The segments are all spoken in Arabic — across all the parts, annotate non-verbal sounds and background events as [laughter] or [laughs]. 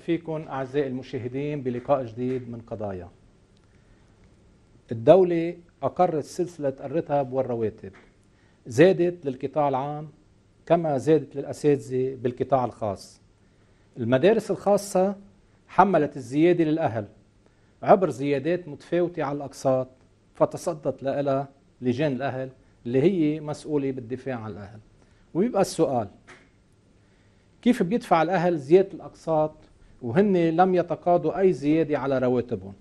فيكم أعزائي المشاهدين بلقاء جديد من قضايا الدولة أقرت سلسلة الرتب والرواتب زادت للقطاع العام كما زادت للأساتذة بالقطاع الخاص المدارس الخاصة حملت الزيادة للأهل عبر زيادات متفاوتة على الأقساط فتصدت لها لجان الأهل اللي هي مسؤولة بالدفاع عن الأهل ويبقى السؤال كيف بيدفع الأهل زيادة الأقساط وهن لم يتقاضوا أي زيادة على رواتبهم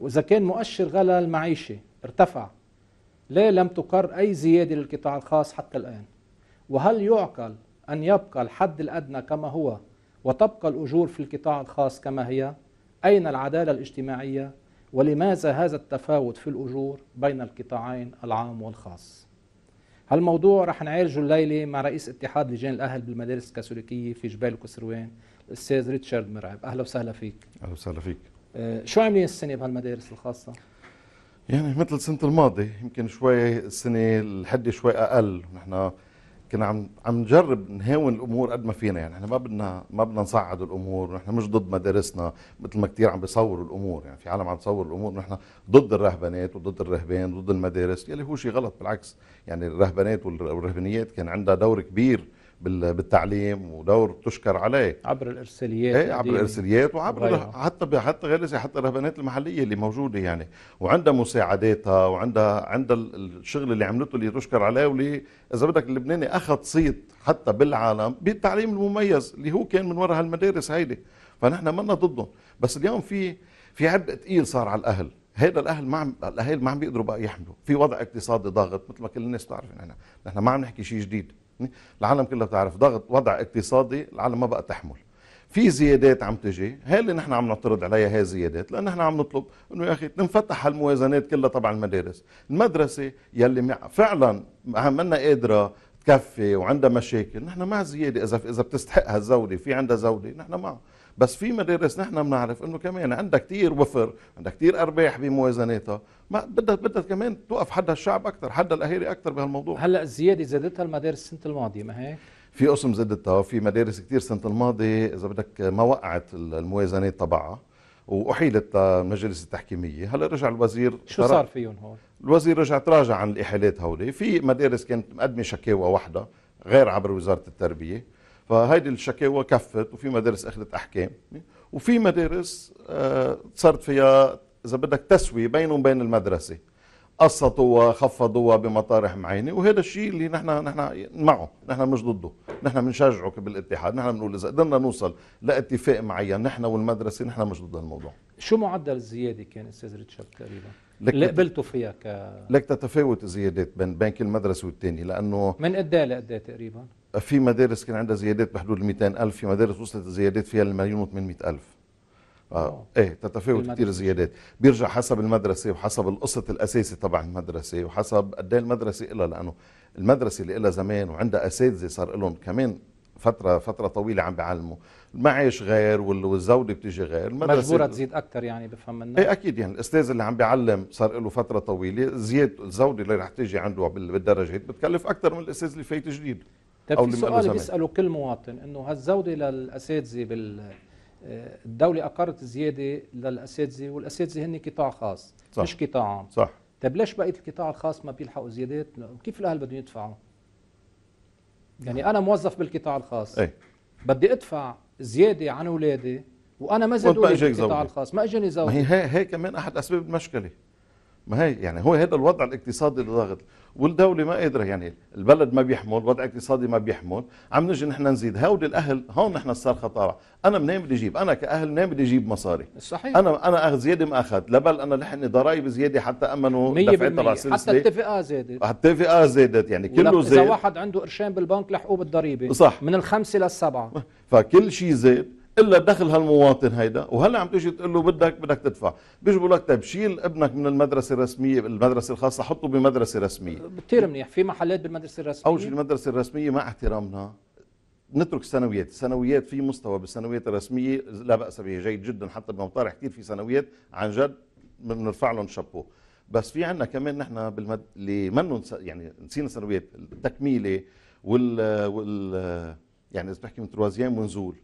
وإذا كان مؤشر غلاء المعيشة ارتفع ليه لم تقر أي زيادة للقطاع الخاص حتى الآن وهل يعقل أن يبقى الحد الأدنى كما هو وتبقى الأجور في القطاع الخاص كما هي أين العدالة الاجتماعية ولماذا هذا التفاوت في الأجور بين القطاعين العام والخاص هالموضوع رح نعالجه الليلة مع رئيس اتحاد لجان الأهل بالمدارس الكاثوليكية في جبال وكسروان الاستاذ ريتشارد مرعب اهلا وسهلا فيك اهلا وسهلا فيك آه، شو عاملين السنه بهالمدارس الخاصه يعني مثل السنه الماضيه يمكن شوي السنه الحده شوي اقل نحن كنا عم عم نجرب نهاون الامور قد ما فينا يعني احنا ما بدنا ما بدنا نصعد الامور ونحن مش ضد مدارسنا مثل ما كثير عم بيصوروا الامور يعني في عالم عم تصور الامور نحن ضد الرهبانات وضد الرهبان وضد المدارس يلي هو شيء غلط بالعكس يعني الرهبانات والرهبانيات كان عندها دور كبير بالتعليم ودور تشكر عليه عبر الارساليات ايه عبر الارساليات وعبر وغيرها. حتى حتى غير حتى الرهبانات المحليه اللي موجوده يعني وعندها مساعداتها وعندها عندها الشغل اللي عملته اللي تشكر عليه واللي اذا بدك اللبناني اخذ صيت حتى بالعالم بالتعليم المميز اللي هو كان من وراء هالمدارس هيدي فنحن منا ضدهم بس اليوم في في عبء ثقيل صار على الاهل هيدا الاهل ما عم الاهل ما عم بيقدروا بقى يحملوا في وضع اقتصادي ضاغط مثل ما كل الناس بتعرف نحن نحن ما عم نحكي شيء جديد العالم كلها بتعرف ضغط وضع اقتصادي العالم ما بقى تحمل في زيادات عم تجي هي اللي نحن عم نعترض عليها هي الزيادات لان نحن عم نطلب انه يا اخي تنفتح هالموازنات كلها تبع المدارس المدرسه يلي فعلا ما قادره تكفي وعندها مشاكل نحن مع زياده اذا اذا بتستحق هالزوده في عندها زوده نحن معه بس في مدارس نحن بنعرف انه كمان عندها كثير وفر عندها كثير ارباح بموازناتها ما بدها بدها كمان توقف حد الشعب اكثر حد الاهالي اكثر بهالموضوع هلا الزياده زادتها المدارس السنه الماضيه ما هي في قسم زادتها في مدارس كثير السنه الماضيه اذا بدك ما وقعت الموازنات تبعها واحيلت مجلس التحكيميه هلا رجع الوزير شو صار فيهم هون الوزير رجع تراجع عن الاحالات هولي في مدارس كانت مقدمه شكاوى واحده غير عبر وزاره التربيه فهيدي الشكاوى كفت وفي مدارس اخذت احكام وفي مدارس آه، صارت فيها اذا بدك تسويه بينه وبين المدرسه قسطوها خفضوها بمطارح معينه وهذا الشيء اللي نحن نحن معه نحن مش ضده نحن بنشجعه بالاتحاد نحن بنقول اذا قدرنا نوصل لاتفاق معين نحن والمدرسه نحن مش ضد الموضوع شو معدل الزياده كان استاذ ريتشارد تقريبا اللي قبلتوا فيها ك لك تتفاوت الزيادات بين بين كل مدرسه والثانيه لانه من قد ايه لقد إيه تقريبا في مدارس كان عندها زيادات بحدود ال 200000 في مدارس وصلت الزيادات فيها للمليون و 800000 اه ايه تتفاوت كثير الزيادات بيرجع حسب المدرسه وحسب القصه الاساسي تبع المدرسه وحسب قد ايه المدرسه لها لانه المدرسه اللي لها زمان وعندها اساتذه صار لهم كمان فتره فتره طويله عم بيعلموا المعيش غير والزوده بتيجي غير المدرسه مجبوره تزيد اكثر يعني بفهم منها ايه اكيد يعني الاستاذ اللي عم بيعلم صار له فتره طويله زيادة الزوده اللي رح تيجي عنده بالدرجات بتكلف اكثر من الاستاذ اللي فايت جديد طيب او في سؤال بيساله كل مواطن انه هالزوده للاساتذه بال آه، الدولة أقرت زيادة للأساتذة والأساتذة هن قطاع خاص صح. مش قطاع عام صح طيب ليش بقية القطاع الخاص ما بيلحقوا زيادات كيف الأهل بدهم يدفعوا يعني أنا موظف بالقطاع الخاص ايه؟ بدي أدفع زيادة عن أولادي وأنا ما زادوا بالقطاع الخاص ما إجاني زودة ما هي هي كمان أحد أسباب المشكلة ما هي يعني هو هذا الوضع الاقتصادي اللي ضاغط والدوله ما قادره يعني البلد ما بيحمل الوضع الاقتصادي ما بيحمل عم نجي نحن نزيد هول الاهل هون نحن صار طالعه انا منين بدي اجيب انا كاهل منين بدي اجيب مصاري صحيح انا انا اخذ زياده ما اخذ لا بل انا لحقني ضرائب زياده حتى امنوا دفعه تبع حتى التفقه زادت حتى التفقه زادت يعني كله زاد اذا واحد عنده قرشين بالبنك لحقوه بالضريبه صح من الخمسه للسبعه فكل شيء زاد الا دخل هالمواطن هيدا وهلا عم تيجي تقول له بدك بدك تدفع بيجيبوا لك طيب شيل ابنك من المدرسه الرسميه المدرسه الخاصه حطه بمدرسه رسميه كثير منيح في محلات بالمدرسه الرسميه اول شيء المدرسه الرسميه مع احترامنا نترك الثانويات، الثانويات في مستوى بالثانويات الرسميه لا باس به جيد جدا حتى بمطارح كثير في ثانويات عن جد بنرفع لهم شابوه بس في عندنا كمان نحن بالمد اللي منه يعني نسينا الثانويات التكميله وال, وال... يعني اذا بتحكي من تروازيام ونزول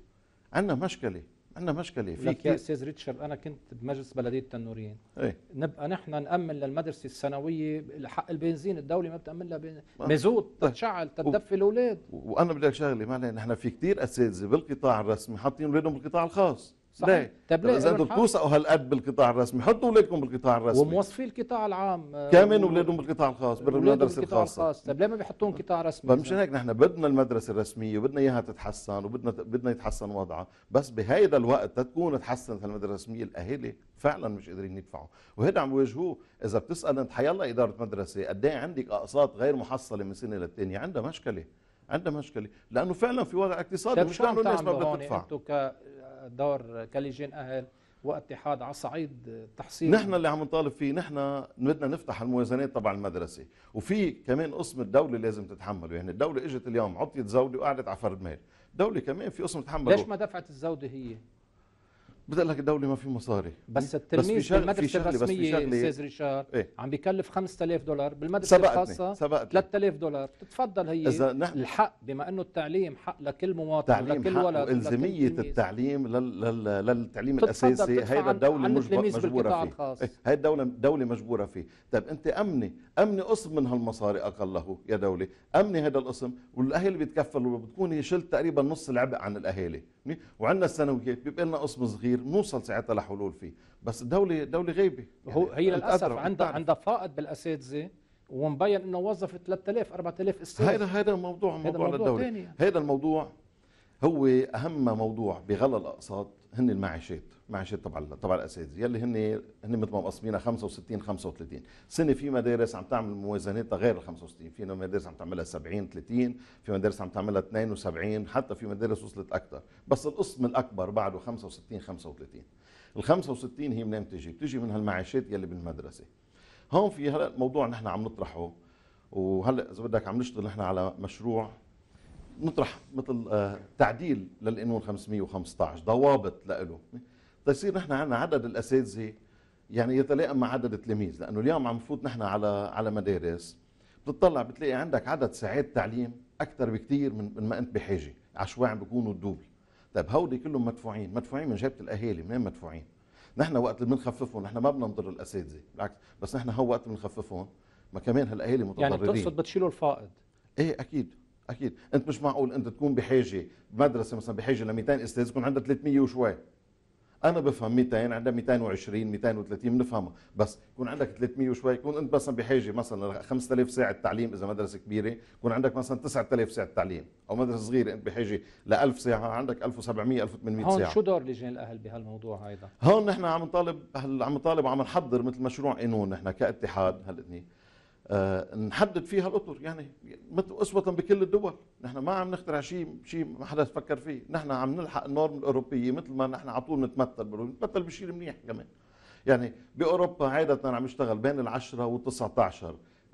عندنا مشكله عندنا مشكله في لك يا استاذ ريتشارد انا كنت بمجلس بلديه تنورين ايه؟ نبقى نحن نامن للمدرسه الثانويه حق البنزين الدوله ما بتامن لها بين... مازوت طيب. تتشعل تدفي الاولاد وانا بدي شغله معنا نحن في كثير اساتذه بالقطاع الرسمي حاطين اولادهم بالقطاع الخاص صحيح ليه؟ طب ليه؟ اذا انتم بتوثقوا هالقد بالقطاع الرسمي حطوا اولادكم بالقطاع الرسمي وموظفي القطاع العام آه، كمان اولادهم بالقطاع الخاص بالمدرسه الخاصه الخاص. طب ليه ما بيحطون قطاع رسمي فمشان طيب، هيك نحن بدنا المدرسه الرسميه وبدنا اياها تتحسن وبدنا بدنا يتحسن وضعها بس بهيدا الوقت تكون تحسنت المدرسه الرسميه الاهالي فعلا مش قادرين يدفعوا وهيدا عم بيواجهوه اذا بتسال انت حيالله اداره مدرسه قد ايه عندك اقساط غير محصله من سنه للثانيه عندها مشكله عندها مشكله لانه فعلا في وضع اقتصادي مش لانه الناس ما بدها تدفع يعني انتم دور كاليجين اهل واتحاد على صعيد التحصيل نحن اللي عم نطالب فيه نحن بدنا نفتح الموازنات تبع المدرسه وفي كمان قسم الدوله لازم تتحمله يعني الدوله اجت اليوم عطيت زوده وقعدت على فرد مال الدوله كمان في قسم تتحمله ليش ما دفعت الزوده هي بتقول لك الدوله ما في مصاري بس التلميذ بالمدرسه الرسميه استاذ ريشار ايه؟ عم بكلف 5000 دولار بالمدرسه الخاصه 3000 دولار تفضل هي إذا نحن الحق بما انه التعليم حق لكل مواطن تعليم لكل ولد والزميه التعليم للتعليم الاساسي هيدا الدوله مجبوره فيه إيه، هي الدوله دوله مجبوره فيه طيب انت امني امني قسم من هالمصاري اقله يا دوله امني هذا القسم والاهالي بيتكفلوا بتكون شلت تقريبا نص العبء عن الاهالي وعندنا الثانويات بيبقى لنا قسم صغير كبير نوصل ساعتها لحلول فيه بس الدوله دوله غيبه يعني هو هي للاسف عندها عندها فائض بالاساتذه ومبين انه وظفت 3000 4000 استاذ هذا هذا موضوع موضوع للدوله هذا الموضوع هو اهم موضوع بغلى الاقساط هن المعاشات معاشات تبع تبع الاساتذه يلي هن هن مثل ما مقسمينها 65 35 سنه في مدارس عم تعمل موازناتها غير ال 65 في مدارس عم تعملها 70 30 في مدارس عم تعملها 72 حتى في مدارس وصلت اكثر بس القسم الاكبر بعده 65 35 ال 65 هي منين بتجي بتجي من هالمعاشات يلي بالمدرسه هون في هلا موضوع نحن عم نطرحه وهلا اذا بدك عم نشتغل نحن على مشروع نطرح مثل آه، تعديل للقانون 515 ضوابط له تصير نحن عندنا عدد الاساتذه يعني يتلائم مع عدد التلاميذ لانه اليوم عم نفوت نحن على على مدارس بتطلع بتلاقي عندك عدد ساعات تعليم اكثر بكثير من ما انت بحاجه عشوائي عم بيكونوا الدوبل طيب هودي كلهم مدفوعين مدفوعين من جيبه الاهالي منين مدفوعين نحن وقت اللي بنخففهم نحن ما بننظر الاساتذه بالعكس بس نحن هو وقت بنخففهم ما كمان هالاهالي يعني متضررين يعني بتقصد بتشيلوا الفائض ايه اكيد اكيد انت مش معقول انت تكون بحاجه مدرسه مثلا بحاجه ل 200 استاذ يكون عندها 300 وشوي انا بفهم 200 عندها 220 230 بنفهمها بس يكون عندك 300 وشوي يكون انت مثلا بحاجه مثلا ل 5000 ساعه تعليم اذا مدرسه كبيره يكون عندك مثلا 9000 ساعه تعليم او مدرسه صغيره انت بحاجه ل 1000 ساعه عندك 1700 1800 ساعه هون شو دور لجان الاهل بهالموضوع هيدا هون نحن عم نطالب عم نطالب وعم نحضر مثل مشروع قانون نحن كاتحاد هالاثنين آه، نحدد فيها الاطر يعني اسوه بكل الدول نحن ما عم نخترع شيء شيء ما حدا فكر فيه نحن عم نلحق النورم الاوروبيه مثل ما نحن على طول نتمثل نتمثل بشيء منيح كمان يعني باوروبا عاده عم يشتغل بين العشرة وال19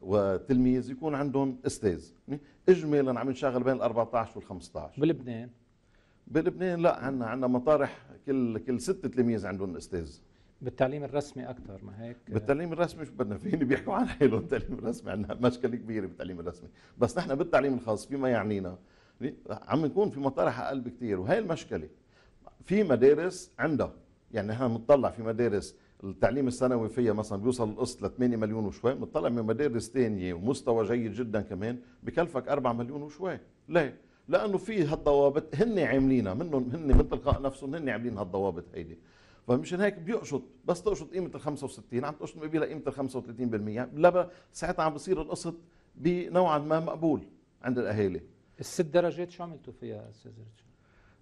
وتلميذ يكون عندهم استاذ يعني اجمالا عم نشغل بين ال14 وال15 بلبنان بلبنان لا عندنا عندنا مطارح كل كل ست تلميذ عندهم استاذ بالتعليم الرسمي اكثر ما هيك بالتعليم الرسمي شو بدنا فيني [laughs] بيحكوا عن حيلهم التعليم الرسمي عندنا مشكله كبيره بالتعليم الرسمي بس نحن بالتعليم الخاص فيما يعنينا عم نكون في مطارح اقل بكثير وهي المشكله في مدارس عندها يعني نحن بنطلع في مدارس التعليم الثانوي فيها مثلا بيوصل القسط ل 8 مليون وشوي بنطلع من مدارس ثانيه ومستوى جيد جدا كمان بكلفك 4 مليون وشوي ليه؟ لانه في هالضوابط هن عاملينها منهم هن من تلقاء نفسهم هن عاملين هالضوابط هيدي فمشان هيك بيقشط بس تقشط قيمه ال 65 عم تقشط مقابلها قيمه ال 35% لا ساعتها عم بصير القسط بنوعا ما مقبول عند الاهالي الست درجات شو عملتوا فيها استاذ ريتشارد؟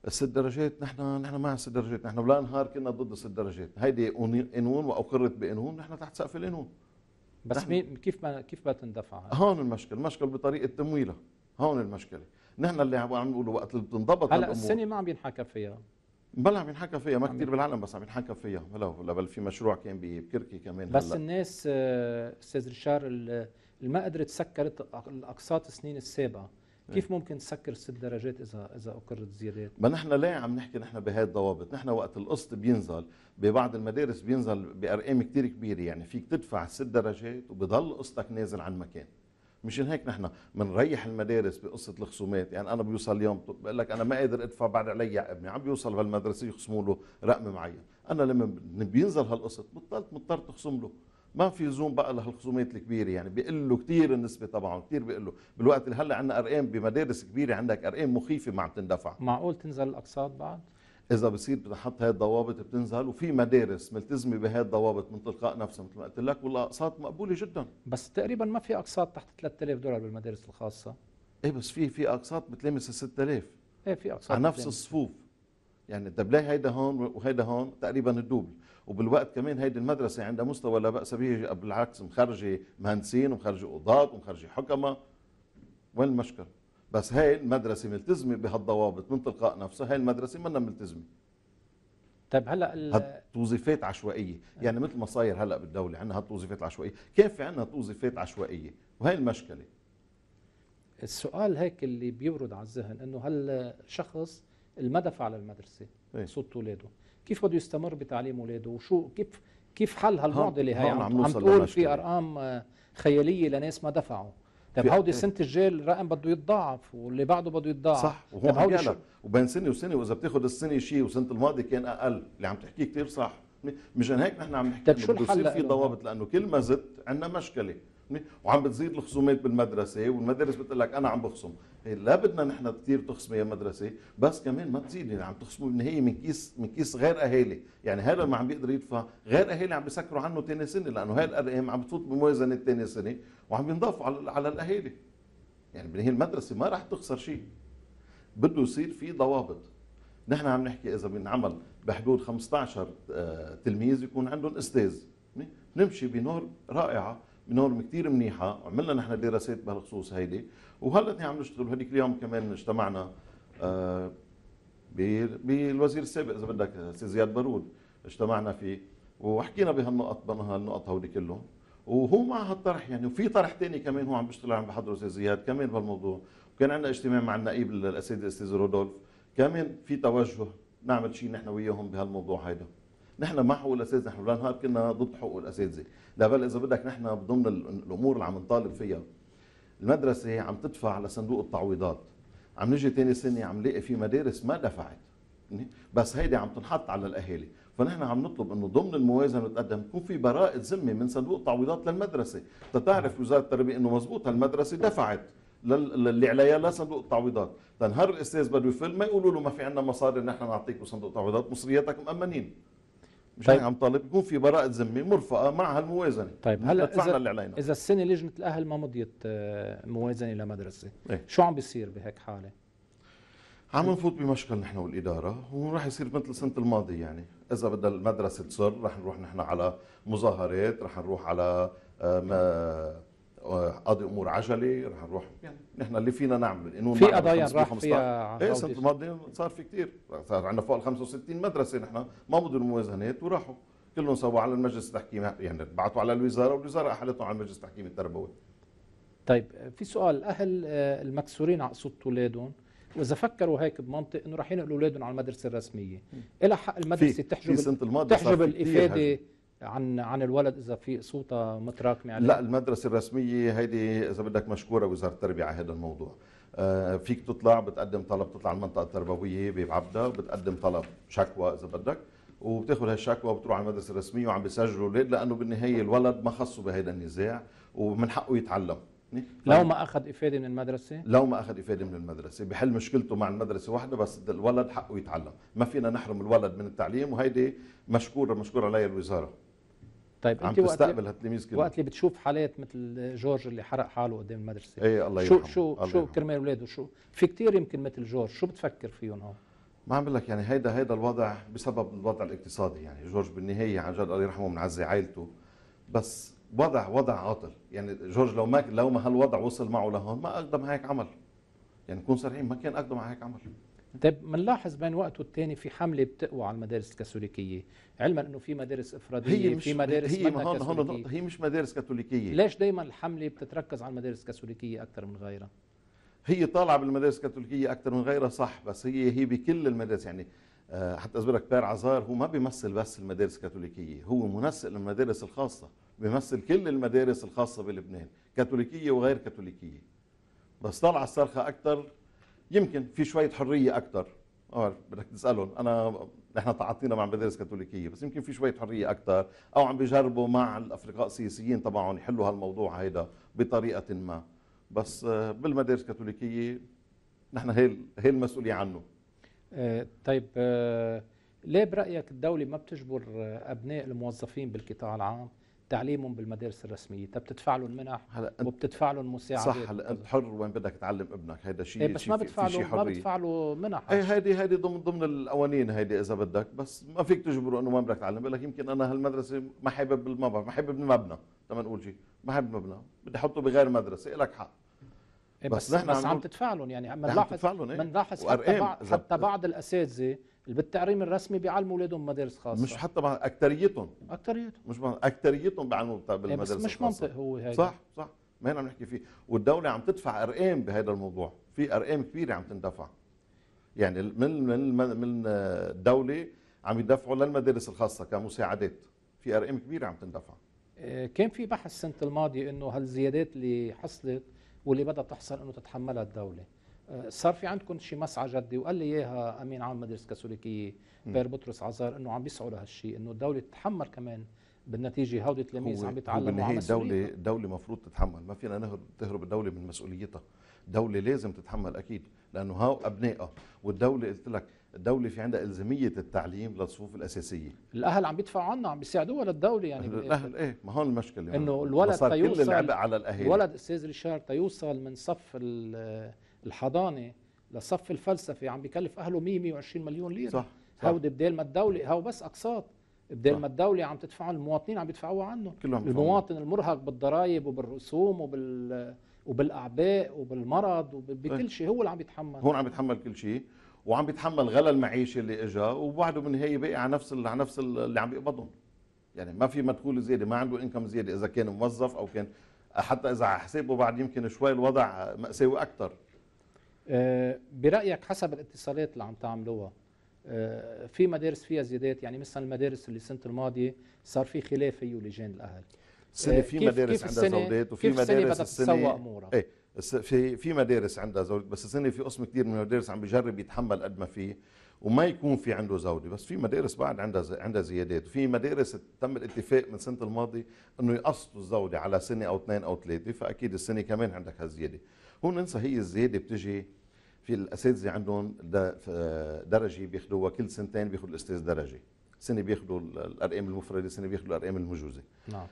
الست درجات نحن نحن مع الست درجات نحن ولا نهار كنا ضد الست درجات هيدي قانون واقرت بقانون نحن تحت سقف القانون بس نحن مين كيف ما كيف بدها تندفع هون المشكله المشكله بطريقه تمويلها هون المشكله نحن اللي عم نقوله وقت اللي بتنضبط هلا السنه ما عم ينحكى فيها بلا عم ينحكى فيها ما كثير بالعالم بس عم ينحكى فيها بلا بل في مشروع كان بكركي كمان بس هلا. الناس آه، استاذ ريشار ما قدرت سكرت الاقساط السنين السابقه إيه. كيف ممكن تسكر ست درجات اذا اذا اقرت زيادات؟ ما نحن ليه عم نحكي نحن بهي الضوابط؟ نحن وقت القسط بينزل ببعض المدارس بينزل بارقام كثير كبيره يعني فيك تدفع ست درجات وبضل قسطك نازل عن مكان. مشان هيك نحن بنريح المدارس بقصه الخصومات يعني انا بيوصل يوم بقول لك انا ما قادر ادفع بعد علي يا ابني عم بيوصل بالمدرسه يخصموا له رقم معين انا لما بينزل هالقسط بطلت مضطر تخصم له ما في لزوم بقى لهالخصومات الكبيره يعني بيقول له كثير النسبه تبعهم كثير بيقول له بالوقت اللي هلا عندنا ارقام بمدارس كبيره عندك ارقام مخيفه ما عم تندفع معقول تنزل الاقساط بعد اذا بصير بنحط هاي الضوابط بتنزل وفي مدارس ملتزمه بهاي الضوابط من تلقاء نفسها مثل ما قلت لك والاقساط مقبوله جدا بس تقريبا ما في اقساط تحت 3000 دولار بالمدارس الخاصه ايه بس في في اقساط بتلامس ال 6000 ايه في اقساط على نفس الصفوف يعني الدبلاي هيدا هون وهيدا هون تقريبا الدوبل وبالوقت كمان هيدي المدرسه عندها مستوى لا باس به بالعكس مخرجه مهندسين ومخرجه قضاة ومخرجه حكمه وين المشكله؟ بس هاي المدرسه ملتزمه بهالضوابط من تلقاء نفسها هاي المدرسه منا ملتزمه طيب هلا ال... هالتوظيفات عشوائيه يعني مثل ما صاير هلا بالدوله عندنا هالتوظيفات العشوائيه كان في عندنا توظيفات عشوائيه وهي المشكله السؤال هيك اللي بيورد على الذهن انه هل شخص ما دفع للمدرسه إيه. صوت اولاده كيف بده يستمر بتعليم اولاده وشو كيف كيف حل هالمعضله هاي عم, عم تقول في ارقام خياليه لناس ما دفعوا طب هاو دي سنه الجيل رقم بده يتضاعف واللي بعده بده يتضاعف صح وهو عم لك وبين سنه وسنه واذا بتاخذ السنه شيء وسنه الماضي كان اقل اللي عم تحكيه كثير صح مشان هيك نحن عم نحكي طب شو الحل في ضوابط لانه كل ما زدت عندنا مشكله وعم بتزيد الخصومات بالمدرسه والمدارس بتقول لك انا عم بخصم إيه، لا بدنا نحن كثير تخصمي يا مدرسه بس كمان ما تزيد يعني عم تخصموا من هي من كيس من كيس غير اهالي يعني هذا ما عم بيقدر يدفع غير اهالي عم بيسكروا عنه ثاني سنه لانه هاي الارقام عم بتفوت بموازنه ثاني سنه وعم بينضافوا على على الاهالي يعني من هي المدرسه ما راح تخسر شيء بده يصير في ضوابط نحن عم نحكي اذا بنعمل بحدود 15 آه، تلميذ يكون عندهم استاذ إيه؟ نمشي بنور رائعه بنورم كثير منيحه وعملنا نحن دراسات بهالخصوص هيدي وهلا عم نشتغل وهذيك اليوم كمان اجتمعنا آه، بالوزير السابق اذا بدك سي زياد بارود اجتمعنا فيه وحكينا بهالنقط بهالنقط هودي كلهم وهو مع هالطرح يعني وفي طرح ثاني كمان هو عم بيشتغل عم بحضره استاذ زياد كمان بهالموضوع وكان عندنا اجتماع مع النقيب الاساتذه الاستاذ رودولف كمان في توجه نعمل شيء نحن وياهم بهالموضوع هيدا نحن مع حقوق الاساتذه نحن لا نهار كنا ضد حقوق الاساتذه لا بل اذا بدك نحن ضمن الامور اللي عم نطالب فيها المدرسه عم تدفع لصندوق التعويضات عم نجي ثاني سنه عم نلاقي في مدارس ما دفعت بس هيدي عم تنحط على الاهالي فنحن عم نطلب انه ضمن الموازنه اللي تقدم يكون في براءه ذمه من صندوق التعويضات للمدرسه تتعرف وزاره التربيه انه مزبوط هالمدرسه دفعت اللي عليها لا صندوق التعويضات لنهار الاستاذ بده يفل ما يقولوا له ما في عندنا مصاري نحن نعطيك صندوق تعويضات مصرياتك مأمنين مش طيب. عم طالب يكون في براءة ذمة مرفقة مع هالموازنة طيب هلا إذا, اللي علينا إذا السنة لجنة الأهل ما مضيت آه، موازنة لمدرسة إيه؟ شو عم بيصير بهيك حالة؟ عم نفوت بمشكل نحن والإدارة وراح يصير مثل السنة الماضية يعني إذا بدها المدرسة تصر رح نروح نحن على مظاهرات رح نروح على آه، ما قاضي امور عجله رح نروح يعني نحن اللي فينا نعمل انه في قضايا راح فيها ايه سنه الماضيه صار في كثير صار عندنا فوق ال 65 مدرسه نحن ما بدوا الموازنات وراحوا كلهم سووا على المجلس التحكيم يعني بعثوا على الوزاره والوزاره احلتهم على المجلس التحكيم التربوي طيب في سؤال اهل آه، المكسورين على صوت اولادهم واذا فكروا هيك بمنطق انه رح ينقلوا اولادهم على المدرسه الرسميه لها حق المدرسه تحجب تحجب الافاده عن عن الولد اذا في صوته متراكمه عليه؟ يعني. لا المدرسه الرسميه هيدي اذا بدك مشكوره وزاره التربيه على هذا الموضوع آه، فيك تطلع بتقدم طلب تطلع على المنطقه التربويه بعبدا بتقدم طلب شكوى اذا بدك وبتاخذ هالشكوى وبتروح على المدرسه الرسميه وعم بيسجلوا الاولاد لانه بالنهايه الولد ما خصه بهيدا النزاع ومن حقه يتعلم إيه؟ لو طيب. ما اخذ افاده من المدرسه لو ما اخذ افاده من المدرسه بحل مشكلته مع المدرسه وحده بس الولد حقه يتعلم ما فينا نحرم الولد من التعليم وهيدي مشكوره مشكوره عليها الوزاره طيب عم انت تستقبل هالتلاميذ كلهم وقت اللي بتشوف حالات مثل جورج اللي حرق حاله قدام المدرسه ايه الله يرحمه شو شو الله شو كرمال اولاده شو في كثير يمكن مثل جورج شو بتفكر فيهم هون؟ ما عم بقول لك يعني هيدا هيدا الوضع بسبب الوضع الاقتصادي يعني جورج بالنهايه عن جد الله يرحمه بنعزي عائلته بس وضع وضع عاطل يعني جورج لو ما لو ما هالوضع وصل معه لهون ما اقدم هيك عمل يعني نكون صريحين ما كان اقدم على هيك عمل ده بنلاحظ بين وقت والتاني في حمله بتقوى على المدارس الكاثوليكيه علما انه في مدارس افراديه هي مش في مدارس هي هون هون هي مش مدارس كاثوليكيه ليش دائما الحمله بتتركز على المدارس الكاثوليكيه اكثر من غيرها هي طالعه بالمدارس الكاثوليكيه اكثر من غيرها صح بس هي هي بكل المدارس يعني آه، حتى لك بير عزار هو ما بيمثل بس المدارس الكاثوليكيه هو منسق للمدارس الخاصه بيمثل كل المدارس الخاصه بلبنان كاثوليكيه وغير كاثوليكيه بس طالعه الصرخه اكثر يمكن في شويه حريه اكثر اه بدك تسالهم انا نحن تعاطينا مع مدارس كاثوليكيه بس يمكن في شويه حريه اكثر او عم بيجربوا مع الافرقاء السياسيين تبعهم يحلوا هالموضوع هيدا بطريقه ما بس آه، بالمدارس الكاثوليكيه نحن هي هي المسؤوليه عنه آه، طيب آه، ليه برايك الدوله ما بتجبر ابناء الموظفين بالقطاع العام تعليمهم بالمدارس الرسميه طب بتدفع لهم منح وبتدفع لهم مساعدات صح هلا انت حر وين بدك تعلم ابنك هيدا شيء ايه بس شي ما بدفع له ما بدفع له منح اي هيدي هيدي ضمن ضمن القوانين هيدي اذا بدك بس ما فيك تجبره انه ما بدك تعلم بقول لك يمكن انا هالمدرسه ما حابب بعرف ما حابب المبنى لما نقول شيء ما حابب المبنى بدي احطه بغير مدرسه لك حق إيه، بس, بس نحن بس عم تدفع لهم يعني بنلاحظ بنلاحظ إيه. حتى بعض حتى بعض الاساتذه بالتعليم الرسمي بيعلموا اولادهم مدارس خاصه مش حتى مع اكثريتهم اكثريتهم مش مع اكثريتهم بيعلموا إيه، بالمدارس بس مش منطق هو هيدا صح صح ما هنا عم نحكي فيه والدوله عم تدفع ارقام بهذا الموضوع في ارقام كبيره عم تندفع يعني من من من الدوله عم يدفعوا للمدارس الخاصه كمساعدات في ارقام كبيره عم تندفع إيه، كان في بحث السنه الماضيه انه هالزيادات اللي حصلت واللي بدها تحصل انه تتحملها الدوله صار في عندكم شي مسعى جدي وقال لي اياها امين عام مدرسه كاثوليكيه بير بطرس عزار انه عم بيسعوا لهالشيء انه الدوله تتحمل كمان بالنتيجه هودي تلاميذ عم بيتعلموا عن الدوله الدوله مفروض تتحمل ما فينا نهرب تهرب الدوله من مسؤوليتها الدوله لازم تتحمل اكيد لانه هاو ابنائها والدوله قلت لك الدولة في عندها إلزامية التعليم للصفوف الأساسية الأهل عم بيدفعوا عنا عم بيساعدوها للدولة يعني الأهل إيه ما هون المشكلة إنه الولد تيوصل كل العبء على الأهل الولد أستاذ ريشارد تيوصل من صف الحضانه لصف الفلسفي عم بيكلف اهله 120 مليون ليره صح, صح. هودي ما الدوله هو بس اقساط بدال ما الدولة عم تدفعهم المواطنين عم يدفعوها عنهم كلهم المواطن المرهق بالضرائب وبالرسوم وبال وبالاعباء وبالمرض وبكل إيه. شيء هو اللي عم يتحمل هون عم يتحمل كل شيء وعم بيتحمل غلى المعيشة اللي اجى وبعده بالنهاية بقي على نفس على نفس اللي عم بيقبضهم يعني ما في مدخول زيادة ما عنده انكم زيادة إذا كان موظف أو كان حتى إذا حسابه بعد يمكن شوي الوضع مأساوي أكثر آه، برايك حسب الاتصالات اللي عم تعملوها آه، في مدارس فيها زيادات يعني مثلا المدارس اللي السنه الماضيه صار في خلاف فيه ولجان الاهل السنه آه، في مدارس عندها زودات وفي مدارس السنه امورها ايه في في مدارس عندها زودات بس السنه في قسم كثير من المدارس عم بجرب يتحمل قد ما فيه وما يكون في عنده زوجه بس في مدارس بعد عندها عندها زيادات وفي مدارس تم الاتفاق من السنه الماضيه انه يقسطوا الزوجه على سنه او اثنين او ثلاثه فاكيد السنه كمان عندك هالزياده هون ننسى هي الزياده بتجي في الاساتذه عندهم درجه بياخذوها كل سنتين بياخذ الاستاذ درجه سنه بياخذوا الارقام المفرده سنه بياخذوا الارقام المجوزه نعم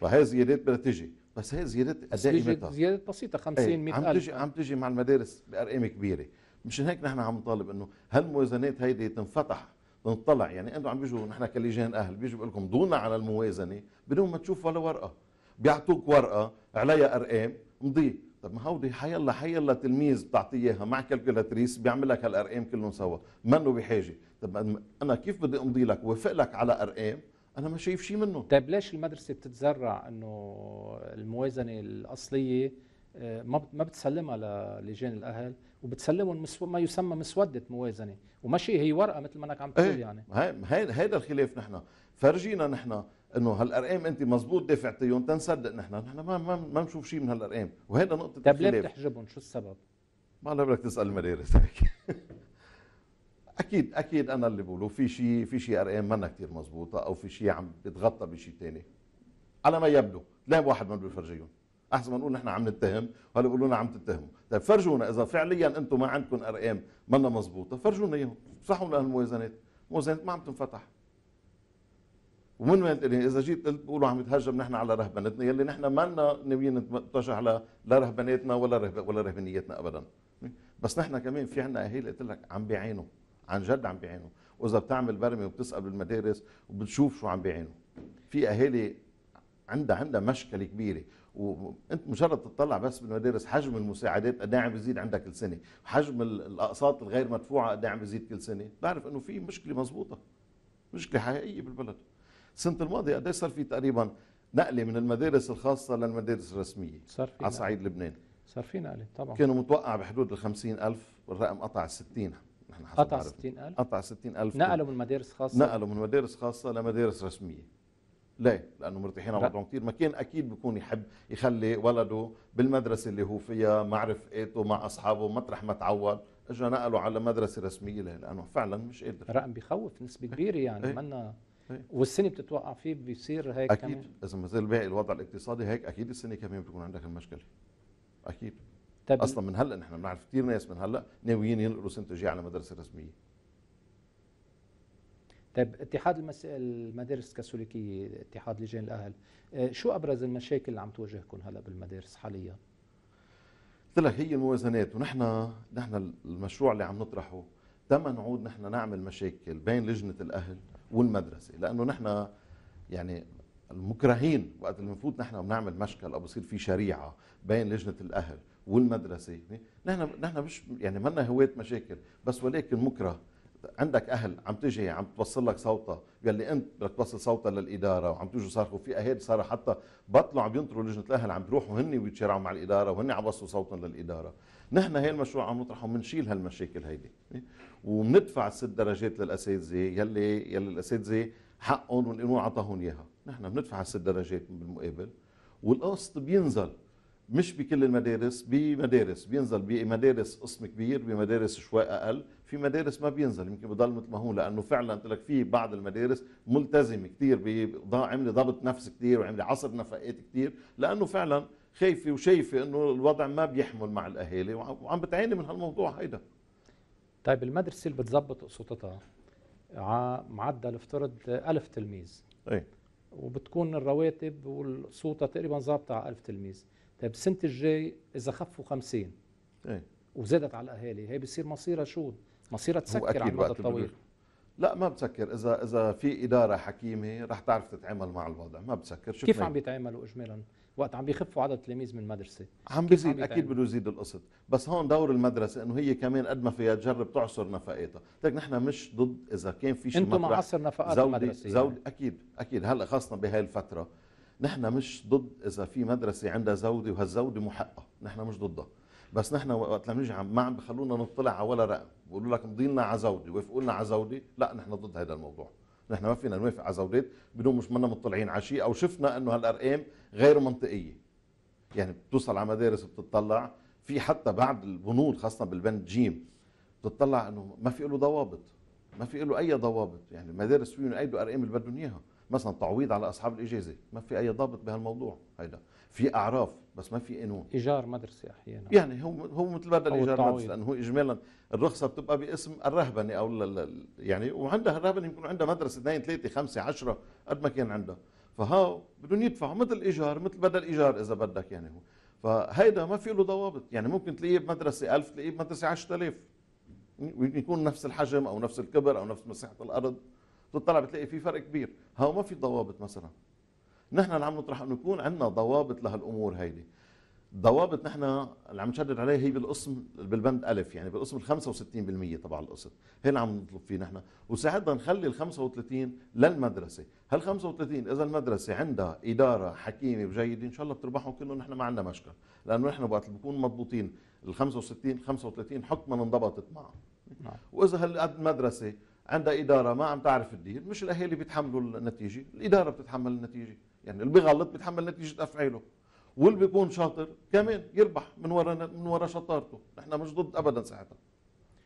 فهي الزيادات بدها تجي بس هي زيادات اداء زيادات بسيطه 50 100 إيه، عم تجي عم تجي مع المدارس بارقام كبيره مش هيك نحن عم نطالب انه هالموازنات هيدي تنفتح تنطلع يعني انتم عم بيجوا نحن كلجان اهل بيجوا لكم ضونا على الموازنه بدون ما تشوف ولا ورقه بيعطوك ورقه عليها ارقام مضي طب ما هودي حيلا حيلا تلميذ اياها مع كالكولاتريس بيعمل لك هالارقام كلهم سوا منه بحاجه طب انا كيف بدي امضي لك وافق لك على ارقام انا ما شايف شيء منه طيب ليش المدرسه بتتزرع انه الموازنه الاصليه آه، ما بتسلمها للجان الاهل وبتسلمهم ما يسمى مسوده موازنه وماشي هي ورقه مثل ما انك عم تقول إيه، يعني هي هيدا الخلاف نحن فرجينا نحن انه هالارقام انت مزبوط دافعتيهم تنصدق نحن نحن ما ما ما بنشوف شيء من هالارقام وهيدا نقطه طيب طيب ليه بتحجبهم شو السبب؟ ما لا بدك تسال المدارس هيك [laughs] اكيد اكيد انا اللي بقوله في شيء في شيء ارقام منا كثير مزبوطه او في شيء عم بتغطى بشيء ثاني على ما يبدو لا واحد ما بيفرجيهم احسن ما نقول نحن عم نتهم وهلا بيقولوا لنا عم تتهموا طيب فرجونا اذا فعليا انتم ما عندكم ارقام منا مزبوطه فرجونا اياهم صحوا لنا الموازنات موازنات ما عم تنفتح ومن وين اذا جيت قلت بيقولوا عم يتهجم نحن على رهبنتنا يلي نحن ما ناويين نتوجه لا رهبناتنا ولا رهب ولا رهبنيتنا ابدا بس نحن كمان في عندنا اهالي قلت لك عم بيعينوا عن جد عم بيعينوا واذا بتعمل برمي وبتسال بالمدارس وبتشوف شو عم بيعينوا في اهالي عندها عندها مشكله كبيره وانت مجرد تطلع بس بالمدارس حجم المساعدات قد إيه عم بيزيد عندك كل سنه حجم الاقساط الغير مدفوعه قد إيه عم بيزيد كل سنه بعرف انه في مشكله مزبوطة مشكله حقيقيه بالبلد السنه الماضيه قد إيه صار في تقريبا نقله من المدارس الخاصه للمدارس الرسميه صار في على صعيد لبنان صار في نقله طبعا كانوا متوقع بحدود ال 50000 والرقم قطع ال 60 نحن قطع 60000 قطع 60000 نقلوا من مدارس خاصه نقلوا من مدارس خاصه لمدارس رسميه ليه؟ لانه مرتاحين على وضعهم كثير ما كان اكيد بكون يحب يخلي ولده بالمدرسه اللي هو فيها مع رفقاته مع اصحابه مطرح ما تعود اجى نقله على مدرسه رسميه ليه؟ لانه فعلا مش قادر رقم بخوف نسبه إيه. كبيره يعني ايه؟ منا ايه؟ والسنه بتتوقع فيه بيصير هيك اكيد اذا ما زال باقي الوضع الاقتصادي هيك اكيد السنه كمان بتكون عندك المشكله اكيد طيب اصلا من هلا نحن بنعرف كثير ناس من هلا ناويين ينقلوا سنه الجاي على مدرسه رسميه طيب اتحاد المس... المدارس الكاثوليكيه اتحاد لجان الاهل آه، شو ابرز المشاكل اللي عم تواجهكم هلا بالمدارس حاليا قلت لك هي الموازنات ونحن نحن المشروع اللي عم نطرحه تم نعود نحن نعمل مشاكل بين لجنه الاهل والمدرسه لانه نحن يعني المكرهين وقت اللي بنفوت نحن بنعمل مشكل او بصير في شريعه بين لجنه الاهل والمدرسه نحن نحن مش يعني منا هواة مشاكل بس ولكن مكره عندك اهل عم تجي عم توصل لك صوتها يلي انت بدك توصل صوتها للاداره وعم تيجوا صارخوا في اهل صاروا حتى بطلوا عم ينطروا لجنه الاهل عم بيروحوا هن ويتشارعوا مع الاداره وهن عم يوصلوا صوتهم للاداره نحن هي المشروع عم نطرحه بنشيل هالمشاكل هيدي وبندفع الست درجات للاساتذه يلي يلي الاساتذه حقهم والقانون عطاهم اياها نحن بندفع الست درجات بالمقابل والقسط بينزل مش بكل المدارس بمدارس بينزل بمدارس قسم كبير بمدارس شوي اقل في مدارس ما بينزل يمكن بضل مثل ما هو لانه فعلا قلت لك في بعض المدارس ملتزم كثير عمل ضبط نفس كثير وعمل عصر نفقات كثير لانه فعلا خايفه وشايفه انه الوضع ما بيحمل مع الاهالي وعم بتعاني من هالموضوع هيدا طيب المدرسه اللي بتظبط ع معدل افترض 1000 تلميذ اي وبتكون الرواتب والصوتة تقريبا ظابطه على 1000 تلميذ طيب السنه الجاي اذا خفوا 50 اي وزادت على الاهالي هي بصير مصيرها شو مصيرها تسكر على المدى الطويل لا ما بتسكر اذا اذا في اداره حكيمه رح تعرف تتعامل مع الوضع ما بتسكر كيف عم بيتعاملوا اجمالا وقت عم بيخفوا عدد التلاميذ من المدرسه عم بيزيد اكيد بده يزيد القسط بس هون دور المدرسه انه هي كمان قد ما فيها تجرب تعصر نفقاتها لك نحن مش ضد اذا كان في شيء انتم مع عصر نفقات زودي المدرسه زودي يعني. اكيد اكيد هلا خاصه بهاي الفتره نحن مش ضد اذا في مدرسه عندها زودي وهالزودي محقه نحن مش ضدها بس نحن وقت لما نيجي ما عم بخلونا نطلع على ولا رقم بيقولوا لك مضي على زودي وافقوا لنا على زودي لا نحن ضد هذا الموضوع نحن ما فينا نوافق على زودات بدون مش منا مطلعين على شيء او شفنا انه هالارقام غير منطقيه يعني بتوصل على مدارس بتطلع في حتى بعض البنود خاصه بالبند جيم بتطلع انه ما في له ضوابط ما في له اي ضوابط يعني المدارس فيهم ايدوا ارقام اللي بدهم اياها مثلا تعويض على اصحاب الاجازه ما في اي ضابط بهالموضوع هيدا في اعراف بس ما في قانون ايجار مدرسه احيانا يعني هو هو مثل بدل ايجار مدرسه لانه هو اجمالا الرخصه بتبقى باسم الرهبنه او يعني وعندها الرهبنه يمكن عندها مدرسه اثنين ثلاثه خمسه 10 قد ما كان عندها فهاو بدهم يدفعوا مثل ايجار مثل بدل ايجار اذا بدك يعني هو فهيدا ما في له ضوابط يعني ممكن تلاقيه بمدرسه 1000 تلاقيه بمدرسه 10000 يكون نفس الحجم او نفس الكبر او نفس مساحه الارض تطلع بتلاقي في فرق كبير هاو ما في ضوابط مثلا نحن اللي عم نطرح انه يكون عندنا ضوابط لهالامور هيدي ضوابط نحن اللي عم نشدد عليها هي بالقسم بالبند الف يعني بالقسم ال 65% تبع القسط هي اللي عم نطلب فيه نحن وساعتها نخلي ال 35 للمدرسه هال 35 اذا المدرسه عندها اداره حكيمه وجيده ان شاء الله بتربحهم كلهم نحن ما عندنا مشكل لانه نحن وقت بنكون مضبوطين ال 65 35 حكما انضبطت معه واذا المدرسه عندها اداره ما عم تعرف تدير مش الاهالي بيتحملوا النتيجه الاداره بتتحمل النتيجه يعني اللي بيغلط بيتحمل نتيجه افعاله واللي بيكون شاطر كمان يربح من ورا من ورا شطارته نحن مش ضد ابدا ساعتها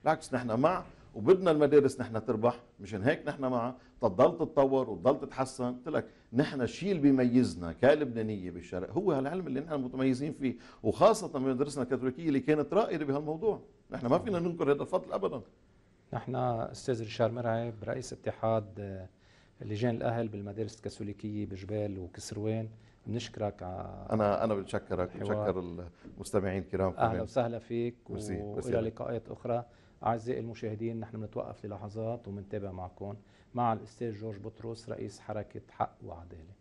بالعكس نحن مع وبدنا المدارس نحن تربح مشان هيك نحن مع تضل تتطور وتضل تتحسن قلت لك نحن الشيء اللي بيميزنا كلبنانيه بالشرق هو العلم اللي نحن متميزين فيه وخاصه بمدارسنا الكاثوليكيه اللي كانت رائده بهالموضوع نحن ما فينا ننكر هذا الفضل ابدا نحن استاذ ريشار مرعب رئيس اتحاد لجان الاهل بالمدارس الكاثوليكيه بجبال وكسروان بنشكرك على انا انا بتشكرك بتشكر المستمعين الكرام اهلا وسهلا فيك والى لقاءات اخرى اعزائي المشاهدين نحن بنتوقف للحظات وبنتابع معكم مع الاستاذ جورج بطرس رئيس حركه حق وعداله